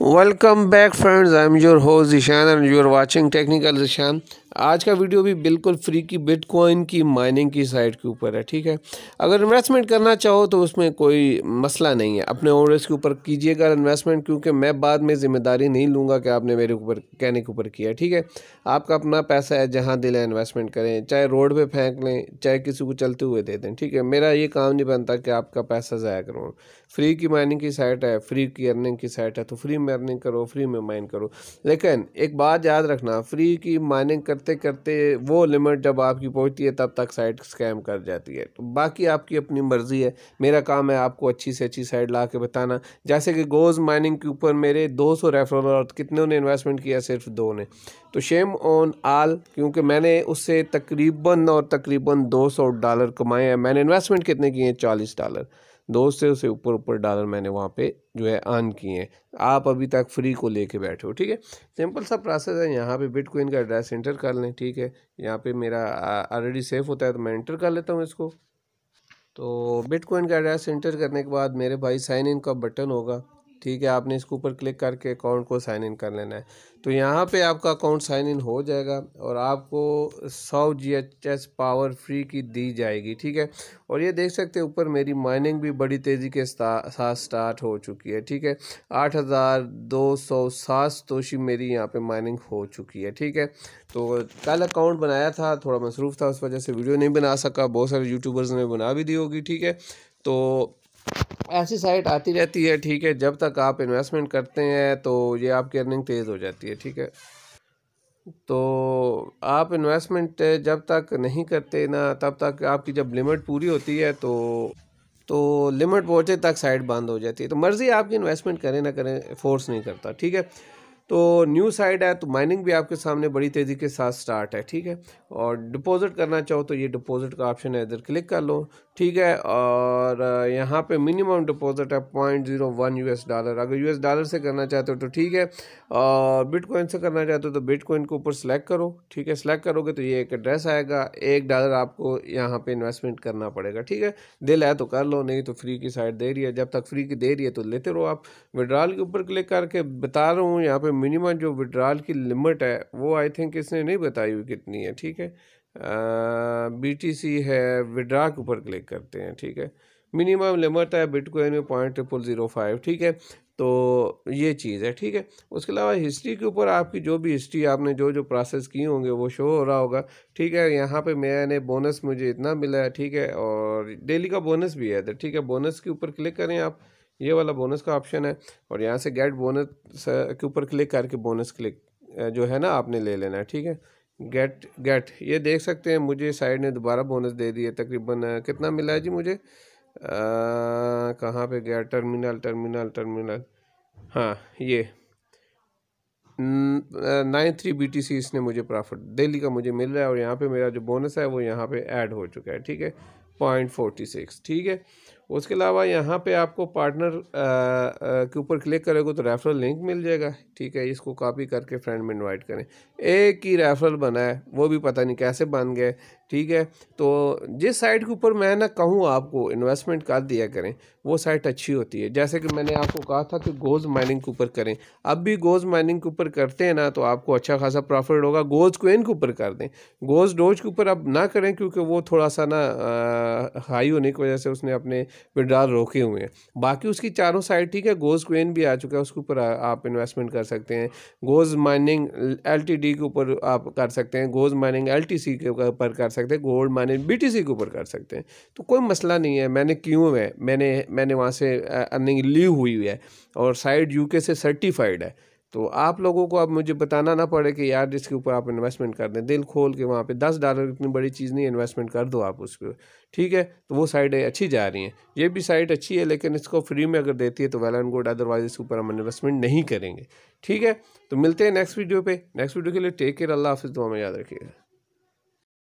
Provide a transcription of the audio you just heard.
Welcome back friends, I am your host Ishan and you are watching Technical Ishan. आज का video भी बिल्कुल free की bitcoin की माइनिंग की साइट के ऊपर है ठीक है अगर इन्वेस्टमेंट करना चाहो तो उसमें कोई मसला नहीं है अपने ओनर्स के ऊपर कीजिएगा इन्वेस्टमेंट क्योंकि मैं बाद में ज़िम्मेदारी नहीं लूँगा कि आपने मेरे ऊपर कहने के ऊपर किया ठीक है आपका अपना पैसा है जहाँ दिल है इन्वेस्टमेंट करें चाहे रोड पर फेंक लें चाहे किसी को चलते हुए दे दें ठीक है मेरा ये काम नहीं बनता कि आपका पैसा ज़ाया करूँ फ्री की माइनिंग की साइट है फ्री की अर्निंग की साइट है तो फ्री में अर्निंग करो फ्री में माइन करो लेकिन एक बात याद रखना फ्री की माइनिंग कर करते करते वो लिमिट जब आपकी पहुंचती है तब तक साइट स्कैम कर जाती है तो बाकी आपकी अपनी मर्ज़ी है मेरा काम है आपको अच्छी से अच्छी साइट ला के बताना जैसे कि गोज़ माइनिंग के ऊपर मेरे 200 सौ रेफरल और कितने ने इन्वेस्टमेंट किया सिर्फ दो ने तो शेम ऑन आल क्योंकि मैंने उससे तकरीबन और तकरीबन दो डॉलर कमाए हैं मैंने इन्वेस्टमेंट कितने किए हैं चालीस डॉलर दो से उसे ऊपर ऊपर डॉलर मैंने वहाँ पे जो है अर्न किए हैं आप अभी तक फ्री को लेके बैठे हो ठीक है सिंपल सा प्रोसेस है यहाँ पे बिटकॉइन का एड्रेस एंटर कर लें ठीक है यहाँ पे मेरा ऑलरेडी सेफ होता है तो मैं एंटर कर लेता हूँ इसको तो बिटकॉइन का एड्रेस एंटर करने के बाद मेरे भाई साइन इन का बटन होगा ठीक है आपने इसके ऊपर क्लिक करके अकाउंट को साइन इन कर लेना है तो यहाँ पे आपका अकाउंट साइन इन हो जाएगा और आपको सौ जीएचएस पावर फ्री की दी जाएगी ठीक है और ये देख सकते हैं ऊपर मेरी माइनिंग भी बड़ी तेज़ी के साथ स्टार्ट हो चुकी है ठीक है आठ हज़ार दो सौ सात तोशी मेरी यहाँ पे माइनिंग हो चुकी है ठीक है तो कल अकाउंट बनाया था थोड़ा मसरूफ़ था उस वजह से वीडियो नहीं बना सका बहुत सारे यूट्यूबर्स ने बना भी दी होगी ठीक है तो ऐसी साइट आती रहती है ठीक है जब तक आप इन्वेस्टमेंट करते हैं तो ये आपकी अर्निंग तेज़ हो जाती है ठीक है तो आप इन्वेस्टमेंट जब तक नहीं करते ना तब तक आपकी जब लिमिट पूरी होती है तो तो लिमिट पहुँचे तक साइट बंद हो जाती है तो मर्ज़ी आपकी इन्वेस्टमेंट करें ना करें फोर्स नहीं करता ठीक है तो न्यू साइड है तो माइनिंग भी आपके सामने बड़ी तेज़ी के साथ स्टार्ट है ठीक है और डिपॉजिट करना चाहो तो ये डिपॉजिट का ऑप्शन है इधर क्लिक कर लो ठीक है और यहाँ पे मिनिमम डिपॉजिट है point zero one U dollar अगर यूएस डॉलर से करना चाहते हो तो ठीक है और बिटकॉइन से करना चाहते हो तो बिटकॉइन के ऊपर सेलेक्ट करो ठीक है सेलेक्ट करोगे तो ये एक एड्रेस आएगा एक डॉलर आपको यहाँ पर इन्वेस्टमेंट करना पड़ेगा ठीक है दिल है तो कर लो नहीं तो फ्री की साइड दे रही है जब तक फ्री की दे रही है तो लेते रहो आप विड्रॉल के ऊपर क्लिक करके बता रहा हूँ यहाँ पर मिनिमम जो विड्राल की लिमिट है वो आई थिंक इसने नहीं बताई हुई कितनी है ठीक है बी टी सी है विड्रा के ऊपर क्लिक करते हैं ठीक है मिनिमम लिमिट है बिटकॉइन में पॉइंट ट्रिपल ज़ीरो फाइव ठीक है तो ये चीज़ है ठीक है उसके अलावा हिस्ट्री के ऊपर आपकी जो भी हिस्ट्री आपने जो जो प्रोसेस किए होंगे वो शो हो रहा होगा ठीक है यहाँ पे मैंने बोनस मुझे इतना मिला है ठीक है और डेली का बोनस भी है तो ठीक है बोनस के ऊपर क्लिक करें आप ये वाला बोनस का ऑप्शन है और यहाँ से गेट बोनस uh, के ऊपर क्लिक करके बोनस क्लिक uh, जो है ना आपने ले लेना है ठीक है गेट गेट ये देख सकते हैं मुझे साइड ने दोबारा बोनस दे दिए तकरीबन uh, कितना मिला है जी मुझे कहाँ पे गया टर्मिनल टर्मिनल टर्मिनल हाँ ये nine three B T C इसने मुझे प्रॉफिट दिल्ली का मुझे मिल रहा है और यहाँ पे मेरा जो बोनस है वो यहाँ पे ऐड हो चुका है ठीक है पॉइंट फोर्टी सिक्स ठीक है उसके अलावा यहाँ पे आपको पार्टनर के ऊपर क्लिक करेगा तो रेफरल लिंक मिल जाएगा ठीक है इसको कॉपी करके फ्रेंड में इनवाइट करें एक ही रेफरल बना है वो भी पता नहीं कैसे बन गए ठीक है तो जिस साइट के ऊपर मैं ना कहूँ आपको इन्वेस्टमेंट कर दिया करें वो साइट अच्छी होती है जैसे कि मैंने आपको कहा था कि गोज़ माइनिंग के ऊपर करें अब भी गोज़ माइनिंग के ऊपर करते हैं ना तो आपको अच्छा खासा प्रॉफिट होगा गोज़ क्वेन के ऊपर कर दें गोज़ डोज के ऊपर अब ना करें क्योंकि वो थोड़ा सा ना आ, हाई होने की वजह से उसने अपने विड्रॉल रोके हुए हैं बाकी उसकी चारों साइड ठीक है गोज़ क्वेन भी आ चुका है उसके ऊपर आप इन्वेस्टमेंट कर सकते हैं गोज़ माइनिंग एल के ऊपर आप कर सकते हैं गोज़ माइनिंग एल के ऊपर कर सकते सकते हैं गोल्ड माइनिंग बीटीसी के ऊपर कर सकते हैं तो कोई मसला नहीं है मैंने क्यों है मैंने मैंने वहाँ से अर्निंग ली हुई है और साइड यूके से सर्टिफाइड है तो आप लोगों को अब मुझे बताना ना पड़े कि यार इसके ऊपर आप इन्वेस्टमेंट कर दें दिल खोल के वहाँ पे दस डॉलर इतनी बड़ी चीज़ नहीं इन्वेस्टमेंट कर दो आप उस पर ठीक है तो वो साइडें अच्छी जा रही हैं ये भी साइड अच्छी है लेकिन इसको फ्री में अगर देती है तो वेल एंड गुड अदरवाइज इसके ऊपर हम इन्वेस्टमेंट नहीं करेंगे ठीक है तो मिलते हैं नेक्स्ट वीडियो पर नेक्स्ट वीडियो के लिए टेक केयर अल्लाह हाफिज़ दुआ में याद रखिएगा